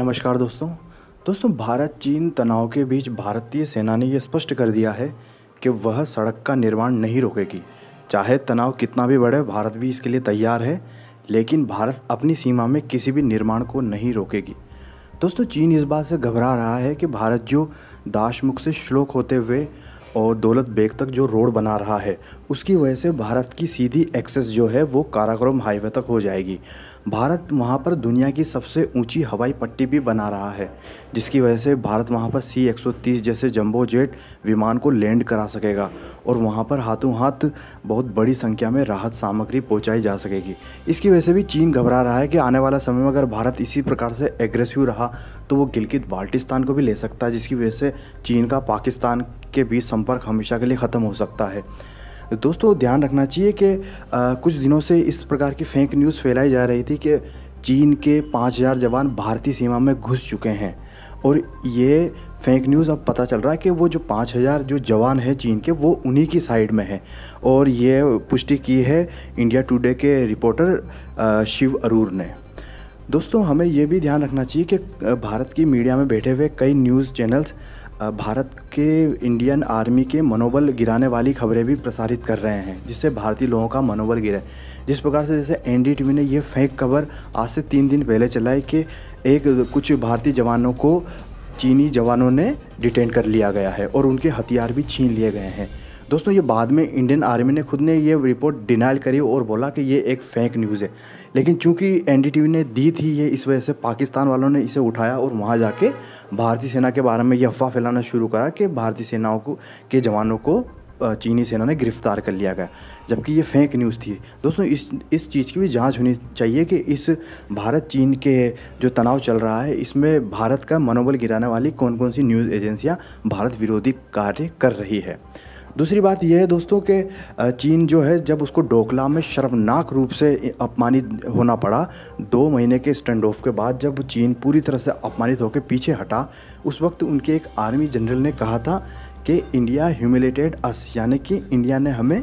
नमस्कार दोस्तों दोस्तों भारत चीन तनाव के बीच भारतीय सेना ने यह स्पष्ट कर दिया है कि वह सड़क का निर्माण नहीं रोकेगी चाहे तनाव कितना भी बढ़े भारत भी इसके लिए तैयार है लेकिन भारत अपनी सीमा में किसी भी निर्माण को नहीं रोकेगी दोस्तों चीन इस बात से घबरा रहा है कि भारत जो दाशमुख से श्लोक होते हुए और दौलत बेग तक जो रोड बना रहा है उसकी वजह से भारत की सीधी एक्सेस जो है वो काराक्रम हाईवे तक हो जाएगी भारत वहाँ पर दुनिया की सबसे ऊंची हवाई पट्टी भी बना रहा है जिसकी वजह से भारत वहाँ पर सी एक जैसे जंबो जेट विमान को लैंड करा सकेगा और वहाँ पर हाथों हाथ बहुत बड़ी संख्या में राहत सामग्री पहुँचाई जा सकेगी इसकी वजह से भी चीन घबरा रहा है कि आने वाला समय में अगर भारत इसी प्रकार से एग्रेसिव रहा तो वो गिलगित बाल्टिस्तान को भी ले सकता है जिसकी वजह से चीन का पाकिस्तान के बीच संपर्क हमेशा के लिए ख़त्म हो सकता है दोस्तों ध्यान रखना चाहिए कि कुछ दिनों से इस प्रकार की फेक न्यूज़ फैलाई जा रही थी कि चीन के 5000 जवान भारतीय सीमा में घुस चुके हैं और ये फेक न्यूज़ अब पता चल रहा है कि वो जो 5000 जो जवान हैं चीन के वो उन्हीं की साइड में है और ये पुष्टि की है इंडिया टुडे के रिपोर्टर शिव अरूर ने दोस्तों हमें ये भी ध्यान रखना चाहिए कि भारत की मीडिया में बैठे हुए कई न्यूज़ चैनल्स भारत के इंडियन आर्मी के मनोबल गिराने वाली खबरें भी प्रसारित कर रहे हैं जिससे भारतीय लोगों का मनोबल गिरे जिस प्रकार से जैसे एन ने यह फेंक खबर आज से तीन दिन पहले चलाई कि एक कुछ भारतीय जवानों को चीनी जवानों ने डिटेन कर लिया गया है और उनके हथियार भी छीन लिए गए हैं दोस्तों ये बाद में इंडियन आर्मी ने खुद ने ये रिपोर्ट डिनाइल करी और बोला कि ये एक फेक न्यूज़ है लेकिन चूंकि एनडीटीवी ने दी थी ये इस वजह से पाकिस्तान वालों ने इसे उठाया और वहाँ जाके भारतीय सेना के बारे में ये अफवाह फैलाना शुरू करा कि भारतीय सेनाओं को के जवानों को चीनी सेना ने गिरफ्तार कर लिया गया जबकि ये फेक न्यूज़ थी दोस्तों इस इस चीज़ की भी जांच होनी चाहिए कि इस भारत चीन के जो तनाव चल रहा है इसमें भारत का मनोबल गिराने वाली कौन कौन सी न्यूज़ एजेंसियां भारत विरोधी कार्य कर रही है दूसरी बात यह है दोस्तों कि चीन जो है जब उसको डोकला में शर्मनाक रूप से अपमानित होना पड़ा दो महीने के स्टैंड ऑफ के बाद जब चीन पूरी तरह से अपमानित होकर पीछे हटा उस वक्त उनके एक आर्मी जनरल ने कहा था कि इंडिया ह्यूमिलेटेड अस यानी कि इंडिया ने हमें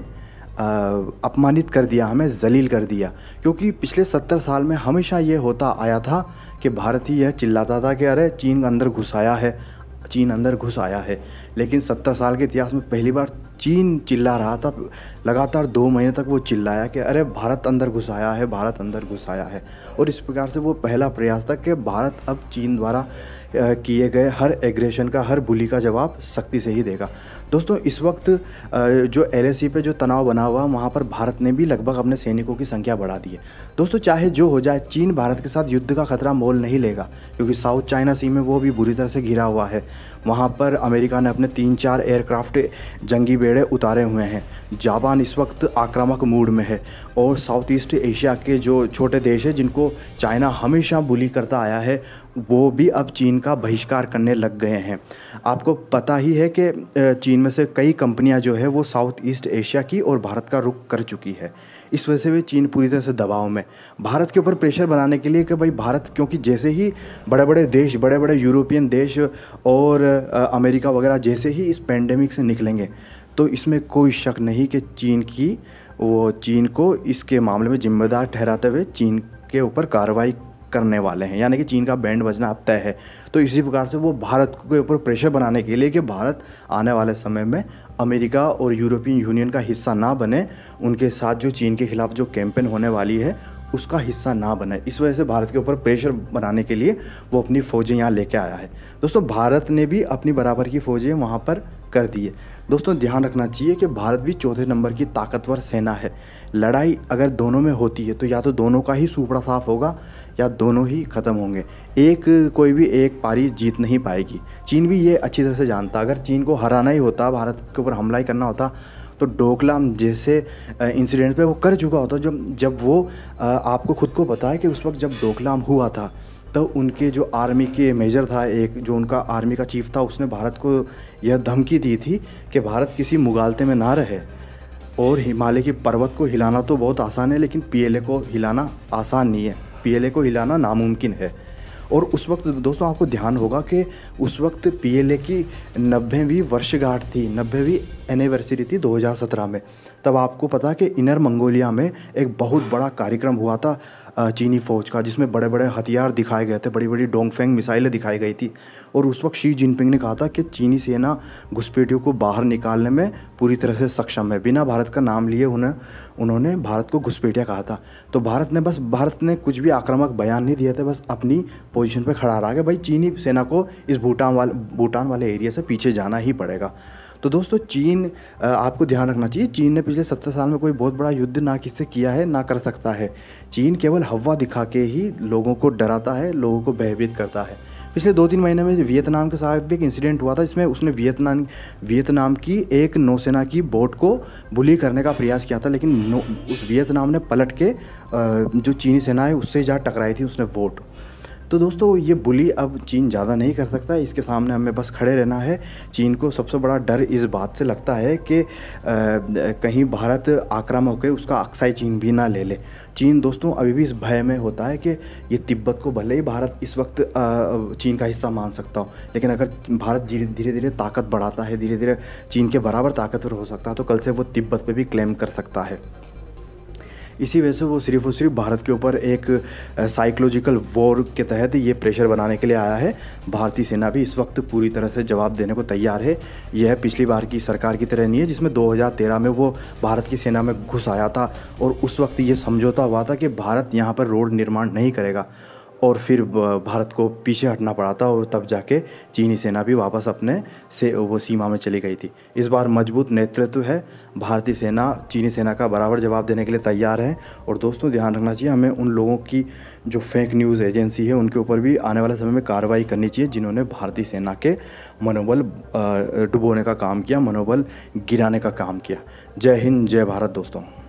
अपमानित कर दिया हमें जलील कर दिया क्योंकि पिछले सत्तर साल में हमेशा ये होता आया था कि भारत ही यह चिल्लाता था कि अरे चीन अंदर घुस आया है चीन अंदर घुस आया है लेकिन सत्तर साल के इतिहास में पहली बार चीन चिल्ला रहा था लगातार दो महीने तक वो चिल्लाया कि अरे भारत अंदर घुस आया है भारत अंदर घुस आया है और इस प्रकार से वो पहला प्रयास था कि भारत अब चीन द्वारा किए गए हर एग्रेशन का हर बुली का जवाब सख्ती से ही देगा दोस्तों इस वक्त जो एल पे जो तनाव बना हुआ वहाँ पर भारत ने भी लगभग अपने सैनिकों की संख्या बढ़ा दी है दोस्तों चाहे जो हो जाए चीन भारत के साथ युद्ध का खतरा मोल नहीं लेगा क्योंकि साउथ चाइना सी में वो भी बुरी तरह से घिरा हुआ है वहाँ पर अमेरिका ने अपने तीन चार एयरक्राफ्ट जंगी बेड़े उतारे हुए हैं जापान इस वक्त आक्रामक मूड में है और साउथ ईस्ट एशिया के जो छोटे देश हैं जिनको चाइना हमेशा बुली करता आया है वो भी अब चीन का बहिष्कार करने लग गए हैं आपको पता ही है कि चीन में से कई कंपनियां जो है वो साउथ ईस्ट एशिया की और भारत का रुख कर चुकी है इस वजह से भी चीन पूरी तरह से दबाव में भारत के ऊपर प्रेशर बनाने के लिए कि भाई भारत क्योंकि जैसे ही बड़े बड़े देश बड़े बड़े यूरोपियन देश और अमेरिका वगैरह जैसे ही इस पेंडेमिक से निकलेंगे तो इसमें कोई शक नहीं कि चीन की वो चीन को इसके मामले में जिम्मेदार ठहराते हुए चीन के ऊपर कार्रवाई करने वाले हैं यानी कि चीन का बैंड बजना अब तय है तो इसी प्रकार से वो भारत के ऊपर प्रेशर बनाने के लिए कि भारत आने वाले समय में अमेरिका और यूरोपियन यूनियन का हिस्सा ना बने उनके साथ जो चीन के खिलाफ जो कैंपेन होने वाली है उसका हिस्सा ना बने इस वजह से भारत के ऊपर प्रेशर बनाने के लिए वो अपनी फ़ौजें यहाँ लेके आया है दोस्तों भारत ने भी अपनी बराबर की फ़ौजें वहाँ पर कर दी है दोस्तों ध्यान रखना चाहिए कि भारत भी चौथे नंबर की ताकतवर सेना है लड़ाई अगर दोनों में होती है तो या तो दोनों का ही सुपड़ा साफ होगा या दोनों ही ख़त्म होंगे एक कोई भी एक पारी जीत नहीं पाएगी चीन भी ये अच्छी तरह से जानता अगर चीन को हराना ही होता भारत के ऊपर हमला ही करना होता तो डोकलाम जैसे इंसिडेंट पे वो कर चुका होता जब जब वो आपको खुद को पता है कि उस वक्त जब डोकलाम हुआ था तो उनके जो आर्मी के मेजर था एक जो उनका आर्मी का चीफ था उसने भारत को यह धमकी दी थी कि भारत किसी मुगालते में ना रहे और हिमालय की पर्वत को हिलाना तो बहुत आसान है लेकिन पीएलए को हिलाना आसान नहीं है पीएलए को हिलाना नामुमकिन है और उस वक्त दोस्तों आपको ध्यान होगा कि उस वक्त पीएलए की नब्बेवीं वर्षगांठ थी नब्बेवीं एनिवर्सरी थी 2017 में तब आपको पता कि इनर मंगोलिया में एक बहुत बड़ा कार्यक्रम हुआ था चीनी फ़ौज का जिसमें बड़े बड़े हथियार दिखाए गए थे बड़ी बड़ी डोंगफेंग मिसाइलें दिखाई गई थी और उस वक्त शी जिनपिंग ने कहा था कि चीनी सेना घुसपैठियों को बाहर निकालने में पूरी तरह से सक्षम है बिना भारत का नाम लिए उन्हें उन्होंने भारत को घुसपैठिया कहा था तो भारत ने बस भारत ने कुछ भी आक्रामक बयान नहीं दिया था बस अपनी पोजिशन पर खड़ा रहा कि भाई चीनी सेना को इस भूटान वाले भूटान वाले एरिया से पीछे जाना ही पड़ेगा तो दोस्तों चीन आपको ध्यान रखना चाहिए चीन ने पिछले सत्तर साल में कोई बहुत बड़ा युद्ध ना किससे किया है ना कर सकता है चीन केवल हवा दिखा के ही लोगों को डराता है लोगों को भयभीत करता है पिछले दो तीन महीने में वियतनाम के साथ भी एक इंसिडेंट हुआ था जिसमें उसने वियतनाम वियतनाम की एक नौसेना की बोट को बुली करने का प्रयास किया था लेकिन उस वियतनाम ने पलट के जो चीनी सेना है उससे जहाँ टकराई थी उसने वोट तो दोस्तों ये बुली अब चीन ज़्यादा नहीं कर सकता इसके सामने हमें बस खड़े रहना है चीन को सबसे बड़ा डर इस बात से लगता है कि कहीं भारत आक्रामक होकर उसका अक्साई चीन भी ना ले ले चीन दोस्तों अभी भी इस भय में होता है कि ये तिब्बत को भले ही भारत इस वक्त चीन का हिस्सा मान सकता हो लेकिन अगर भारत धीरे धीरे ताकत बढ़ाता है धीरे धीरे चीन के बराबर ताकतवर हो सकता है तो कल से वो तिब्बत पर भी क्लेम कर सकता है इसी वजह से वो सिर्फ और सिर्फ भारत के ऊपर एक साइकोलॉजिकल वॉर के तहत ये प्रेशर बनाने के लिए आया है भारतीय सेना भी इस वक्त पूरी तरह से जवाब देने को तैयार है यह पिछली बार की सरकार की तरह नहीं है जिसमें 2013 में वो भारत की सेना में घुस आया था और उस वक्त ये समझौता हुआ था कि भारत यहाँ पर रोड निर्माण नहीं करेगा और फिर भारत को पीछे हटना पड़ा था और तब जाके चीनी सेना भी वापस अपने से वो सीमा में चली गई थी इस बार मजबूत नेतृत्व है भारतीय सेना चीनी सेना का बराबर जवाब देने के लिए तैयार है और दोस्तों ध्यान रखना चाहिए हमें उन लोगों की जो फेक न्यूज़ एजेंसी है उनके ऊपर भी आने वाले समय में कार्रवाई करनी चाहिए जिन्होंने भारतीय सेना के मनोबल डुबोने का काम किया मनोबल गिराने का काम किया जय हिंद जय भारत दोस्तों